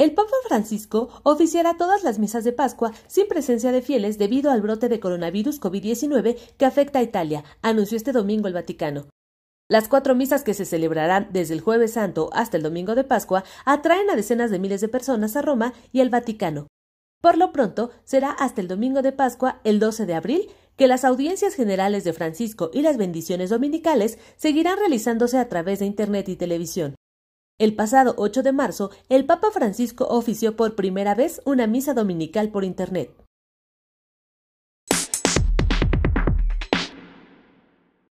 El Papa Francisco oficiará todas las misas de Pascua sin presencia de fieles debido al brote de coronavirus COVID-19 que afecta a Italia, anunció este domingo el Vaticano. Las cuatro misas que se celebrarán desde el jueves santo hasta el domingo de Pascua atraen a decenas de miles de personas a Roma y al Vaticano. Por lo pronto, será hasta el domingo de Pascua, el 12 de abril, que las audiencias generales de Francisco y las bendiciones dominicales seguirán realizándose a través de Internet y televisión. El pasado 8 de marzo, el Papa Francisco ofició por primera vez una misa dominical por Internet.